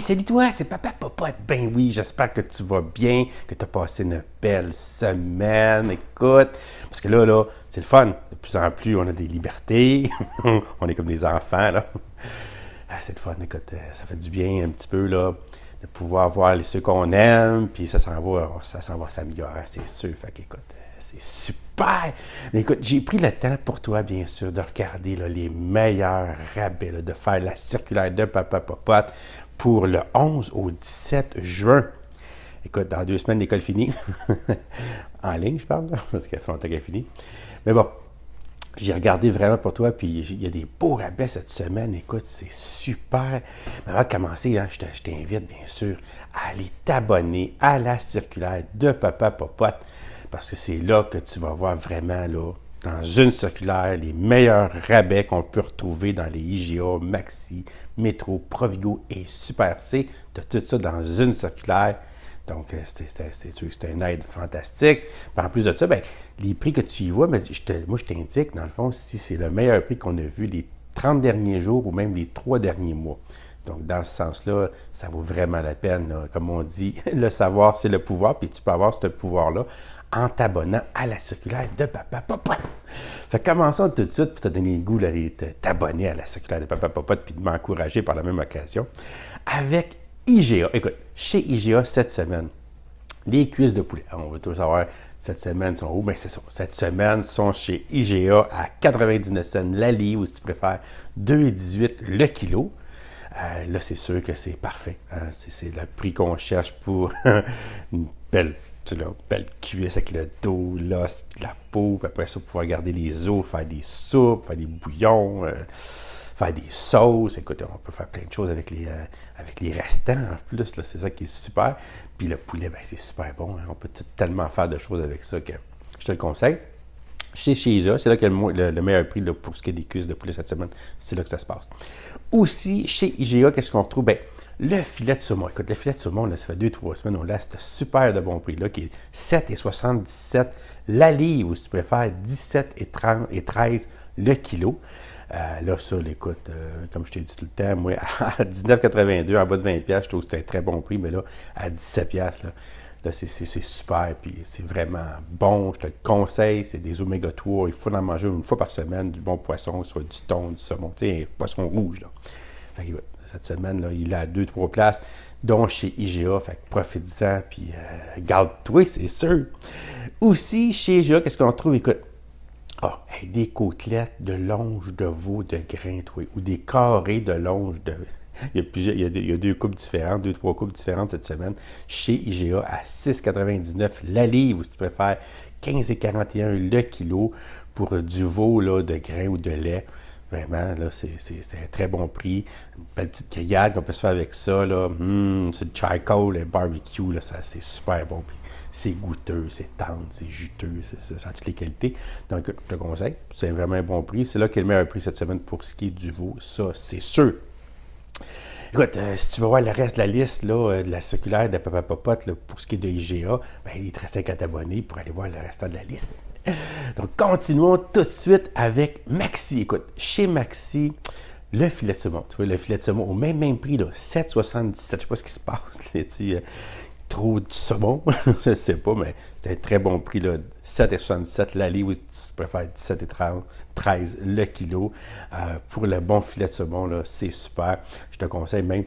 salut toi, c'est Papa Papa. Ben oui, j'espère que tu vas bien, que tu as passé une belle semaine. Écoute, parce que là, là, c'est le fun. De plus en plus, on a des libertés. on est comme des enfants, là. Ah, c'est le fun, écoute, euh, ça fait du bien un petit peu, là, de pouvoir voir les ceux qu'on aime, puis ça s'en va, ça s'en va s'améliorer, c'est sûr. Fait qu'écoute, c'est super! Mais écoute, j'ai pris le temps pour toi, bien sûr, de regarder les meilleurs rabais, de faire la circulaire de Papa Popote pour le 11 au 17 juin. Écoute, dans deux semaines, l'école finit. en ligne, je parle, parce qu'elle fait qu'elle finit. Mais bon, j'ai regardé vraiment pour toi, puis il y a des beaux rabais cette semaine. Écoute, c'est super. Mais avant de commencer, hein, je t'invite bien sûr à aller t'abonner à la circulaire de Papa Popote parce que c'est là que tu vas voir vraiment, là, dans une circulaire, les meilleurs rabais qu'on peut retrouver dans les IGA, Maxi, Métro, Provigo et Super C. Tu as tout ça dans une circulaire. Donc, euh, c'est sûr que c'est une aide fantastique. Mais en plus de ça, ben, les prix que tu y vois, mais moi, je t'indique, dans le fond, si c'est le meilleur prix qu'on a vu les 30 derniers jours ou même les 3 derniers mois. Donc, dans ce sens-là, ça vaut vraiment la peine. Comme on dit, le savoir, c'est le pouvoir, puis tu peux avoir ce pouvoir-là en t'abonnant à la circulaire de Papa Popote. Fait commençons tout de suite pour te donner le goût d'aller t'abonner à la circulaire de Papa Popote puis de m'encourager par la même occasion avec IGA. Écoute, chez IGA cette semaine, les cuisses de poulet. On veut tous savoir cette semaine sont où? Bien, c'est ça. Cette semaine sont chez IGA à 99 cents la livre ou si tu préfères 2,18 le kilo. Euh, là, c'est sûr que c'est parfait. Hein. C'est le prix qu'on cherche pour une belle belle cuisse avec le dos, l'os, la peau, puis après ça, pouvoir garder les os, faire des soupes, faire des bouillons, euh, faire des sauces. Écoutez, on peut faire plein de choses avec les, euh, avec les restants en plus, c'est ça qui est super. Puis le poulet, ben, c'est super bon, hein. on peut tellement faire de choses avec ça que je te le conseille chez Isa. C'est là que le, meilleur prix pour ce qui est des cuisses de poulet cette semaine. C'est là que ça se passe. Aussi, chez IGA, qu'est-ce qu'on retrouve? Ben, le filet de saumon. Écoute, le filet de saumon, là, ça fait 2-3 semaines, on l'a, c'est super de bon prix, là, qui est 7,77 la livre, ou si tu préfères, 17 et, 13 le kilo. Euh, là, ça, écoute, euh, comme je t'ai dit tout le temps, moi, à 19,82, en bas de 20$, je trouve que c'était un très bon prix, mais là, à 17$, là, Là, c'est super, puis c'est vraiment bon. Je te conseille, c'est des oméga 3. Il faut en manger une fois par semaine, du bon poisson, soit du thon, du saumon, tu sais, poisson rouge. Là. Fait que, cette semaine, là, il a deux, trois places, dont chez IGA. Fait que profite-en, puis euh, garde-toi, c'est sûr. Aussi, chez IGA, qu'est-ce qu'on trouve? Écoute, ah, des côtelettes de longe de veau de grain, ou des carrés de longe de. Il y, a il, y a deux, coupes différentes, deux, trois coupes différentes cette semaine chez IGA à 6,99 la livre, ou si tu préfères, 15,41 le kilo pour du veau là, de grain ou de lait. Vraiment, là, c'est un très bon prix. Une petite grillade qu'on peut se faire avec ça, là. Hum, c'est du charcoal, le barbecue, là, c'est super bon. c'est goûteux, c'est tendre, c'est juteux, ça a toutes les qualités. Donc, je te conseille, c'est vraiment un bon prix. C'est là qu'il met un prix cette semaine pour ce qui est du veau, ça, c'est sûr. Écoute, euh, si tu veux voir le reste de la liste là, euh, de la circulaire de Papa Popote là, pour ce qui est de IGA, ben, il très reste à t'abonner pour aller voir le restant de la liste. Donc, continuons tout de suite avec Maxi. Écoute, chez Maxi, le filet de saumon, tu vois, le filet de saumon au même, même prix, 7,77. Je ne sais pas ce qui se passe, là, tu euh, trop de saumon, je ne sais pas, mais c'est un très bon prix, 7,77 la livre, tu préfères 17,13 13 le kilo. Euh, pour le bon filet de saumon, c'est super. Je te conseille même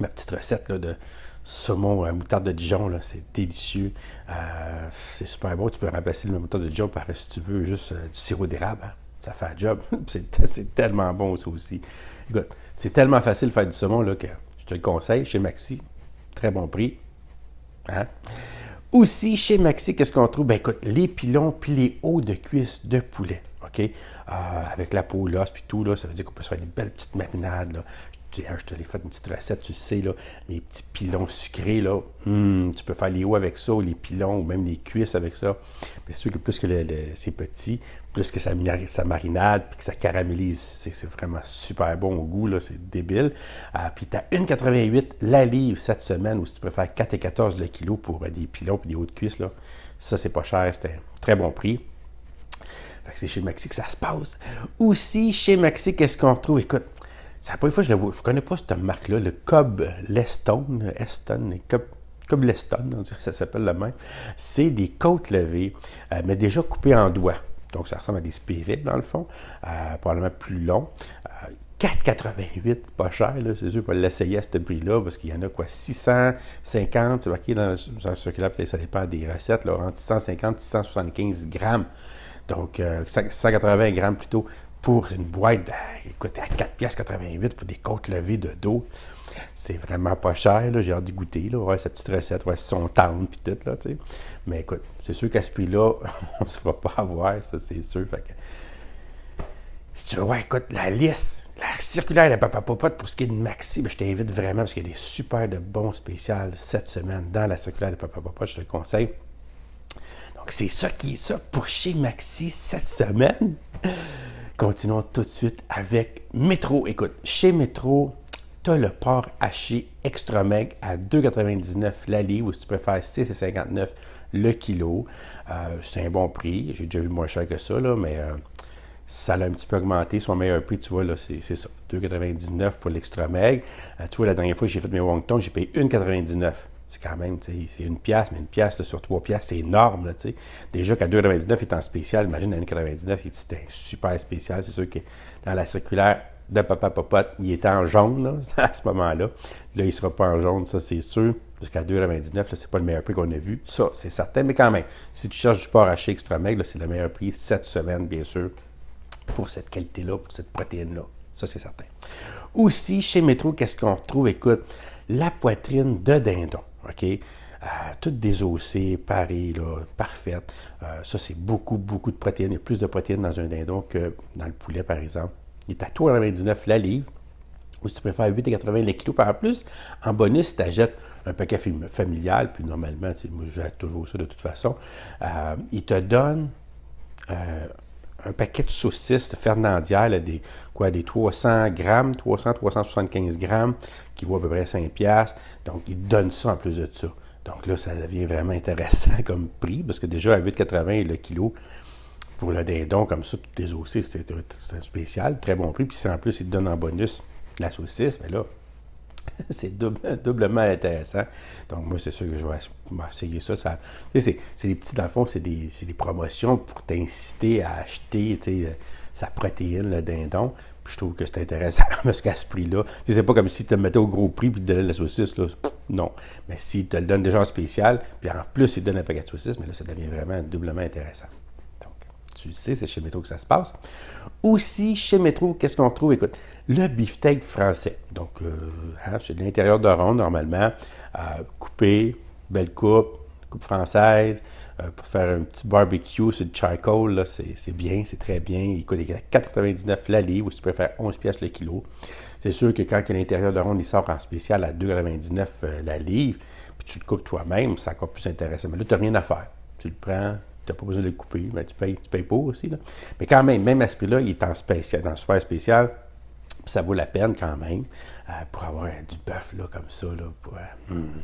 ma petite recette là, de saumon, à euh, moutarde de Dijon, là, c'est délicieux. Euh, c'est super bon. Tu peux remplacer le moutarde de Dijon par, si tu veux, juste euh, du sirop d'érable. Hein. Ça fait un job. c'est, tellement bon, ça aussi. Écoute, c'est tellement facile de faire du saumon là, que je te le conseille chez Maxi. Très bon prix. Hein? Aussi, chez Maxi, qu'est-ce qu'on trouve? Ben écoute, les pilons puis les hauts de cuisse de poulet. OK? avec la peau l'os puis tout, là, ça veut dire qu'on peut se faire des belles petites marinades je te l'ai fait une petite recette, tu sais, là, les petits pilons sucrés, là, hmm, tu peux faire les hauts avec ça, ou les pilons, ou même les cuisses avec ça. Mais c'est sûr que plus que c'est petit, plus que ça, marinade, puis que ça caramélise, c'est vraiment super bon au goût, là, c'est débile. Ah, puis tu as 1,88 la livre cette semaine, ou si tu peux faire 4,14 le kilo pour euh, des pilons et des hauts de cuisses, là. Ça, c'est pas cher, c'est un très bon prix. Fait que c'est chez Maxi que ça se passe. Aussi, chez Maxi, qu'est-ce qu'on retrouve? Écoute, c'est la première fois je Je ne connais pas cette marque-là, le Cobb Lestone, Eston, et Cobb Leston, on dirait que ça s'appelle la même. C'est des côtes levées, euh, mais déjà coupées en doigts. Donc, ça ressemble à des spirites, dans le fond, euh, probablement plus long. 4,88, euh, pas cher, c'est sûr, il faut l'essayer à ce là parce qu'il y en a quoi, 650, c'est marqué dans, le circulaire, peut-être ça dépend des recettes, là, entre 650 675 grammes. Donc, 180 grammes plutôt pour une boîte, euh, écoute, à 4,88 pour des côtes levées de dos. C'est vraiment pas cher, j'ai hâte d'y goûter, là, ouais, sa petite recette, ouais, son town, puis tout, là, Mais écoute, c'est sûr qu'à ce prix-là, on se fera pas avoir, ça, c'est sûr. Si tu veux, écoute, la liste, la circulaire de Papa pour ce qui est de Maxi, ben, je t'invite vraiment parce qu'il y a des super de bons spéciales cette semaine dans la circulaire de Papa Papa. je te le conseille. Donc, c'est ça qui est ça pour chez Maxi cette semaine. Continuons tout de suite avec Métro. Écoute, chez Métro, tu as le porc haché extra meg à 2,99 la livre ou si tu préfères 6,59 le kilo. Euh, c'est un bon prix. J'ai déjà vu moins cher que ça, mais euh, ça l'a un petit peu augmenté. Son meilleur prix, tu vois, là, c'est, ça. 2,99 pour l'extra meg. Euh, tu vois, la dernière fois que j'ai fait mes wontons, j'ai payé 1,99 c'est quand même, c'est une pièce, mais une pièce sur trois pièces, c'est énorme. Tu sais, Déjà qu'à 2,99 est en spécial, imagine à 1,99, c'était super spécial. C'est sûr que dans la circulaire de Papa Popote, il était en jaune à ce moment-là. Là, il ne sera pas en jaune, ça c'est sûr. Parce qu'à 2,99, c'est pas le meilleur prix qu'on a vu. Ça, c'est certain. Mais quand même, si tu cherches du porc haché extra maigre, c'est le meilleur prix cette semaine, bien sûr, pour cette qualité-là, pour cette protéine-là. Ça, c'est certain. Aussi, chez Métro, qu'est-ce qu'on retrouve? Écoute, la poitrine de dindon. OK? Euh, toutes désossées, parées, parfaites. Euh, ça, c'est beaucoup, beaucoup de protéines. Il y a plus de protéines dans un dindon que dans le poulet, par exemple. Il est à 3,99 la livre, ou si tu préfères 8,80 le kilo par plus. En bonus, tu achètes un paquet familial, puis normalement, moi, jette toujours ça de toute façon. Euh, il te donne euh, un paquet de saucisses de Fernandière, des, quoi, des 300 grammes, 300, 375 grammes, qui vaut à peu près 5 piastres. Donc, il donne ça en plus de ça. Donc là, ça devient vraiment intéressant comme prix, parce que déjà à 8,80 le kilo, pour le dindon comme ça, tout désossé, c'est un spécial, très bon prix. Puis en plus, il te donne en bonus la saucisse, mais ben là, c'est doublement intéressant. Donc, moi, c'est sûr que je vais essayer ça. c'est des petits, dans le fond, c'est des, promotions pour t'inciter à acheter euh, sa protéine, le dindon. Puis je trouve que c'est intéressant parce qu'à ce prix-là, c'est pas comme si tu te mettais au gros prix puis tu donnais la saucisse. Non. Mais si tu le donnes déjà en spécial, puis en plus, il te donnent un paquet de saucisses, mais là, ça devient vraiment doublement intéressant tu sais, c'est chez Métro que ça se passe. Aussi, chez Métro, qu'est-ce qu'on trouve? Écoute, le beefsteak français. Donc, euh, hein, c'est de l'intérieur de ronde, normalement, coupé, belle coupe, coupe française, euh, pour faire un petit barbecue sur le charcoal, c'est, bien, c'est très bien. Il coûte 99 la livre, ou si tu préfères 11 pièces le kilo. C'est sûr que quand l'intérieur de ronde, il sort en spécial à 2,99 euh, la livre, puis tu le coupes toi-même, c'est encore plus intéressant. Mais là, tu n'as rien à faire. Tu le prends, tu n'as pas besoin de le couper, mais tu payes, tu payes pour aussi. Mais quand même, même à ce prix-là, il est en spécial, dans super spécial. Ça vaut la peine quand même euh, pour avoir du bœuf comme ça. Là, pour, euh, hmm.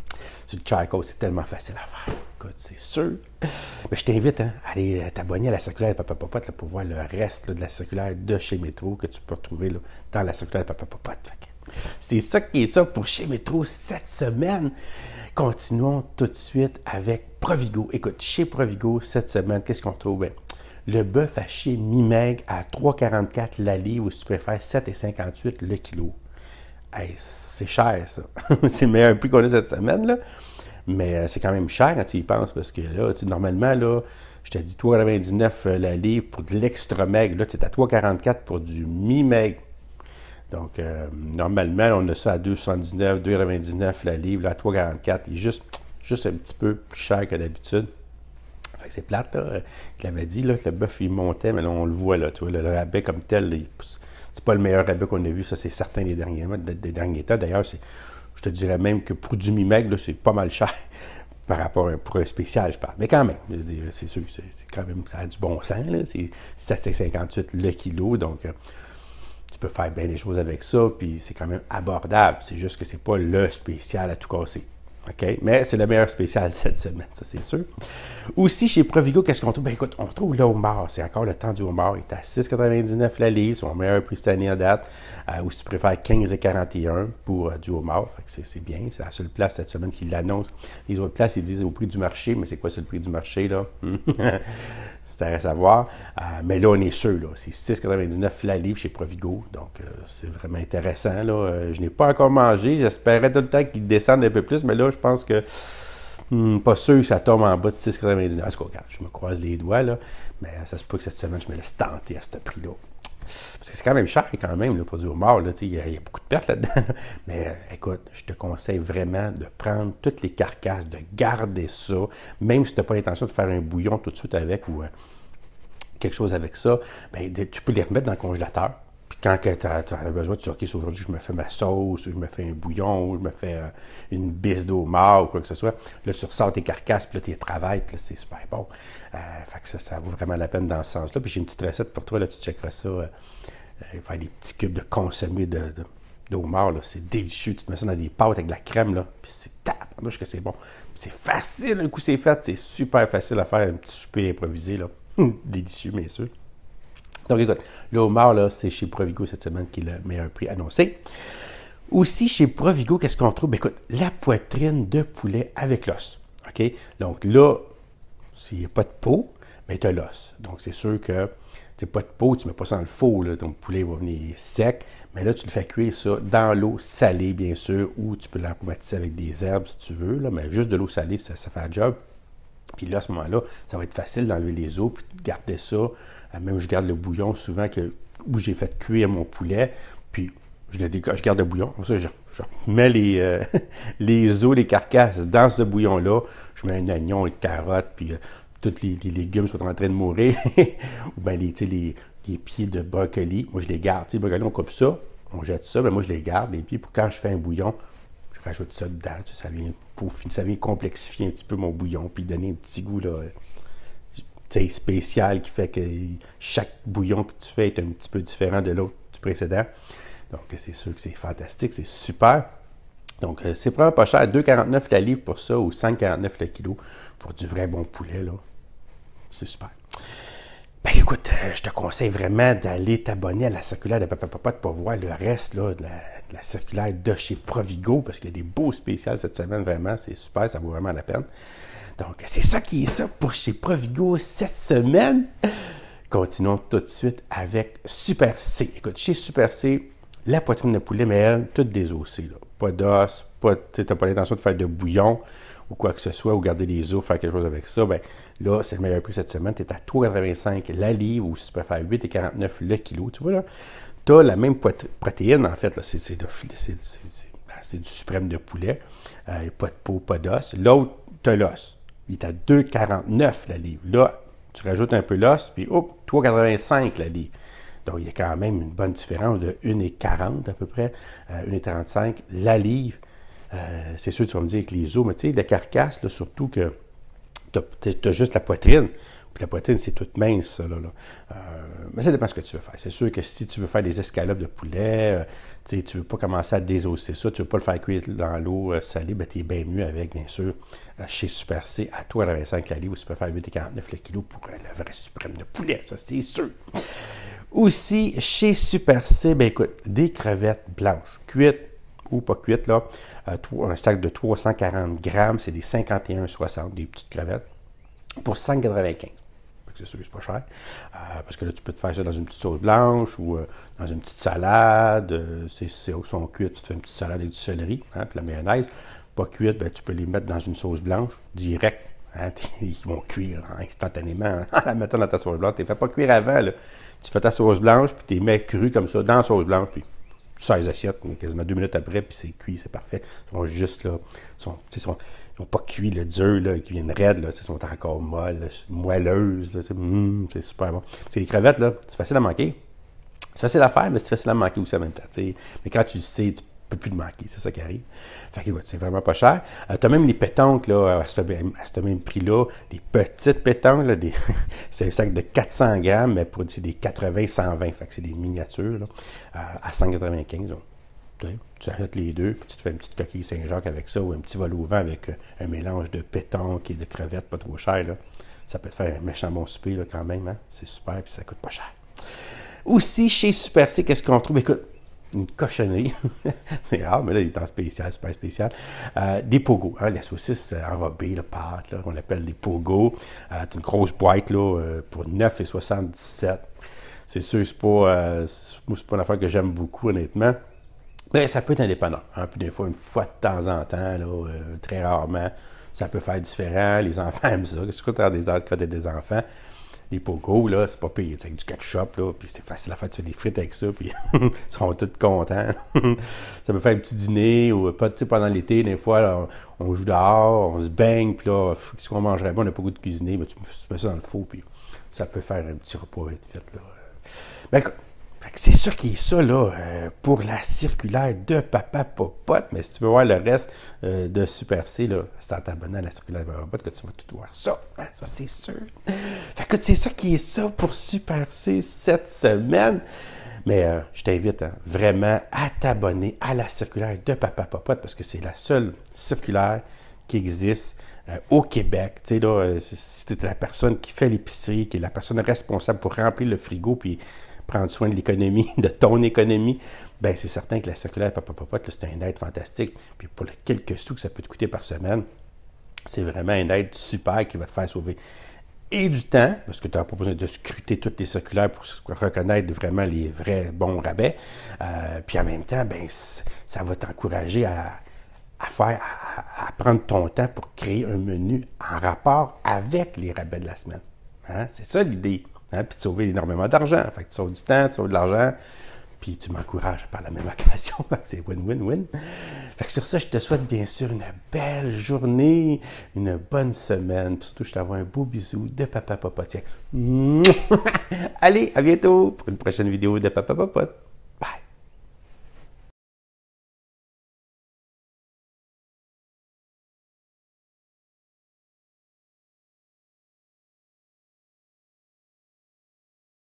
le c'est tellement facile à faire. Écoute, c'est sûr. Mais je t'invite hein, à aller euh, t'abonner à la circulaire de Papa Popote pour voir le reste de la circulaire de chez Métro que tu peux retrouver dans la circulaire de Papa Popote. C'est ça qui est ça pour chez Métro cette semaine. Continuons tout de suite avec Provigo. Écoute, chez Provigo, cette semaine, qu'est-ce qu'on trouve? Ben, le bœuf haché mi-meg à 3,44 la livre ou si tu préfères 7,58 le kilo. c'est cher, ça. c'est le meilleur prix qu'on a cette semaine, là. Mais euh, c'est quand même cher quand tu y penses, parce que là, normalement, là, je t'ai dit 3,99 la livre pour de l'extra meg. Là, tu es à 3,44 pour du mi-meg. Donc, euh, normalement, on a ça à 2,79, 2,99 la livre, là, à 3,44. Il est juste, juste un petit peu plus cher que d'habitude. c'est plate, là. Euh, il avait dit, là, que le bœuf, il montait, mais là, on le voit, là, tu vois, le rabais comme tel, c'est pas le meilleur rabais qu'on a vu, ça c'est certain des derniers, des derniers temps. D'ailleurs, je te dirais même que pour du mi là, c'est pas mal cher par rapport à, pour un spécial, je parle. Mais quand même, je veux dire, c'est sûr, c'est quand même, ça a du bon sens, là. c'est 7,58 le kilo, donc euh, tu peux faire bien des choses avec ça, puis c'est quand même abordable. C'est juste que c'est pas le spécial à tout casser. OK? Mais c'est le meilleur spécial cette semaine, ça c'est sûr. Aussi, chez Provigo, qu'est-ce qu'on trouve? Ben écoute, on trouve le homard. C'est encore le temps du homard. Il est à 6,99 la livre, son meilleur prix cette année à date. Euh, ou si tu préfères 15,41 pour euh, du homard. C'est bien. C'est la seule place cette semaine qui l'annonce. Les autres places, ils disent au prix du marché, mais c'est quoi c'est le prix du marché là? Hmm c'est à savoir. Euh, mais là, on est sûr. Là. C'est 6,99 la livre chez Provigo. Donc, euh, c'est vraiment intéressant. Là. Euh, je n'ai pas encore mangé. J'espérais tout le temps qu'il descende un peu plus. Mais là, je pense que. Hmm, pas sûr que ça tombe en bas de 6,99. je me croise les doigts. mais ça se peut que cette semaine, je me laisse tenter à ce prix-là parce que c'est quand même cher quand même, le produit au mort, il y, a beaucoup de pertes là-dedans. Mais euh, écoute, je te conseille vraiment de prendre toutes les carcasses, de garder ça, même si tu n'as pas l'intention de faire un bouillon tout de suite avec ou euh, quelque chose avec ça, ben, tu peux les remettre dans le congélateur puis quand tu as, besoin, de dis, aujourd'hui, je me fais ma sauce, ou je me fais un bouillon, ou je me fais euh, une bise d'eau ou quoi que ce soit. Là, tu ressors tes carcasses, puis là, tu travailles, puis là, c'est super bon. Euh, fait que ça, ça, vaut vraiment la peine dans ce sens-là. Puis j'ai une petite recette pour toi, là, tu checkeras ça. Euh, faire des petits cubes de consommé de, c'est délicieux. Tu te mets ça dans des pâtes avec de la crème, là, puis c'est tap, que c'est bon. C'est facile, un coup c'est fait, c'est super facile à faire, un petit souper improvisé, là. délicieux, bien sûr. Donc écoute, le homard, c'est chez Provigo cette semaine qui est le meilleur prix annoncé. Aussi, chez Provigo, qu'est-ce qu'on trouve? Ben, écoute, la poitrine de poulet avec l'os. OK? Donc là, s'il n'y a pas de peau, mais ben, tu as l'os. Donc c'est sûr que tu pas de peau, tu ne mets pas ça dans le four, ton poulet va venir sec. Mais là, tu le fais cuire ça dans l'eau salée, bien sûr, ou tu peux l'aromatiser avec des herbes si tu veux, là, mais juste de l'eau salée, ça, ça fait la job. Puis là, à ce moment-là, ça va être facile d'enlever les os, puis de garder ça. Euh, même je garde le bouillon souvent que, où j'ai fait cuire mon poulet, puis je, le je garde le bouillon. Comme ça, je, mets les, euh, les os, les carcasses dans ce bouillon-là. Je mets un oignon, une carotte, puis toutes euh, tous les, légumes sont en train de mourir. Ou bien les, les, les, pieds de brocoli, moi je les garde. tu sais on coupe ça, on jette ça, mais moi je les garde, et puis pour quand je fais un bouillon, rajoute ça dedans, tu ça vient, pour, ça vient complexifier un petit peu mon bouillon, puis donner un petit goût spécial qui fait que chaque bouillon que tu fais est un petit peu différent de l'autre du précédent. Donc, c'est sûr que c'est fantastique, c'est super. Donc, euh, c'est vraiment pas cher, 2,49 la livre pour ça ou 5,49 le kilo pour du vrai bon poulet. là. C'est super. Ben écoute, euh, je te conseille vraiment d'aller t'abonner à la circulaire de Papa Papa pour voir le reste là, de la la circulaire de chez Provigo, parce qu'il y a des beaux spéciales cette semaine, vraiment, c'est super, ça vaut vraiment la peine. Donc, c'est ça qui est ça pour chez Provigo cette semaine. Continuons tout de suite avec Super C. Écoute, chez Super C, la poitrine de poulet, mais elle, toute désossée. Pas d'os, pas, tu n'as pas l'intention de faire de bouillon ou quoi que ce soit, ou garder les os, faire quelque chose avec ça. Ben, là, c'est le meilleur prix cette semaine. Tu es à 3,85 la livre ou si tu préfères 8,49 le kilo. Tu vois, là, la même protéine, en fait. C'est du suprême de poulet. Euh, pas de peau, pas d'os. L'autre, tu as l'os. Il est à 2,49 la livre. Là, tu rajoutes un peu l'os, puis hop, 3,85 la livre. Donc, il y a quand même une bonne différence de 1,40 à peu près, 1,35 euh, la livre. Euh, c'est sûr, tu vas me dire que les os, mais tu sais, la carcasse, surtout que tu as, juste la poitrine. la poitrine, c'est toute mince, ça, là mais ça dépend ce que tu veux faire. C'est sûr que si tu veux faire des escalopes de poulet, euh, tu ne veux pas commencer à désosser ça, tu ne veux pas le faire cuire dans l'eau euh, salée, ben, tu es bien mieux avec, bien sûr, euh, chez Super C, à toi, à où tu peux faire 8,49 le kilo pour le vrai suprême de poulet, ça, c'est sûr. Aussi, chez Super C, ben, écoute, des crevettes blanches, cuites ou pas cuites, là, un sac de 340 grammes, c'est des 51,60, des petites crevettes, pour 5,95 c'est sûr, pas cher. Euh, parce que là, tu peux te faire ça dans une petite sauce blanche ou euh, dans une petite salade. Euh, c'est sont cuites, tu fais une petite salade avec du céleri, hein, puis la mayonnaise. Pas cuite, ben, tu peux les mettre dans une sauce blanche direct. Hein. ils vont cuire hein, instantanément hein. en la mettant dans ta sauce blanche. Tu ne fais pas cuire avant. Tu fais ta sauce blanche, puis tu les mets crues comme ça dans la sauce blanche, puis 16 assiettes, quasiment deux minutes après, puis c'est cuit, c'est parfait. Ils sont juste là. ils sont, pas cuit le dur, là, qui viennent raides, là, sont encore molles, moelleuses, hmm, c'est super bon. C'est que les crevettes, là, c'est facile à manquer. C'est facile à faire, mais c'est facile à manquer aussi en même temps. Mais quand tu le sais, tu peux plus te manquer, c'est ça qui arrive. Fait que c'est vraiment pas cher. Euh, tu as même les pétanques là, à, ce, à même prix-là, des petites pétanques, là, des c'est un sac de 400 grammes, mais pour des 80-120, fait que c'est des miniatures là, euh, à 195. Tu achètes les deux, puis tu te fais une petite coquille Saint-Jacques avec ça, ou un petit vol au vent avec euh, un mélange de pétanque et de crevettes pas trop cher. Ça peut te faire un méchant bon souper quand même. Hein? C'est super, puis ça coûte pas cher. Aussi, chez Super C, qu'est-ce qu'on trouve? Écoute, une cochonnerie. c'est rare, mais là, il est en spécial, super spécial. Euh, des pogos, hein, la saucisse enrobée, le pâte, qu'on appelle des pogos. Euh, c'est une grosse boîte là, pour 9,77. C'est sûr, c'est pas, pas une affaire que j'aime beaucoup, honnêtement. Bien, ça peut être indépendant. Hein, puis des fois, une fois de temps en temps, là, euh, très rarement, ça peut faire différent. Les enfants aiment ça, que Qu'est-ce tu as des cas des enfants. Les pogos, là, c'est pas pire. avec du ketchup, là, puis c'est facile à faire. Tu fais des frites avec ça, puis ils seront tous contents. ça peut faire un petit dîner ou euh, pas, pendant l'été, des fois, on, joue dehors, on se baigne, puis là, qu'est-ce qu'on mangerait pas, on n'a pas goût de cuisiner, mais tu mets ça dans le four, puis ça peut faire un petit repas vite fait, là. Ben, c'est ça qui est ça, là, euh, pour la circulaire de Papa Popote. Mais si tu veux voir le reste euh, de Super C, là, c'est en t'abonnant à la circulaire de Papa Popote que tu vas tout voir ça. Ah, ça, c'est sûr. Fait que c'est ça qui est ça pour Super C cette semaine. Mais euh, je t'invite hein, vraiment à t'abonner à la circulaire de Papa Popote parce que c'est la seule circulaire qui existe au Québec. Tu sais, là, si tu la personne qui fait l'épicerie, qui est la personne responsable pour remplir le frigo, puis prendre soin de l'économie, de ton économie, ben c'est certain que la circulaire papapapote, c'est un aide fantastique. Puis pour les quelques sous que ça peut te coûter par semaine, c'est vraiment un aide super qui va te faire sauver et du temps, parce que tu n'as pas besoin de scruter toutes les circulaires pour reconnaître vraiment les vrais bons rabais. Euh, puis en même temps, ben, ça va t'encourager à, faire, prendre ton temps pour créer un menu en rapport avec les rabais de la semaine. Hein? C'est ça l'idée. Hein? puis de sauver énormément d'argent. Fait que tu sauves du temps, tu sauves de l'argent, puis tu m'encourages par la même occasion. c'est win-win-win. Fait que sur ça, je te souhaite bien sûr une belle journée, une bonne semaine. Puis surtout, je t'envoie un beau bisou de Papa Popote. Allez, à bientôt pour une prochaine vidéo de Papa Popote.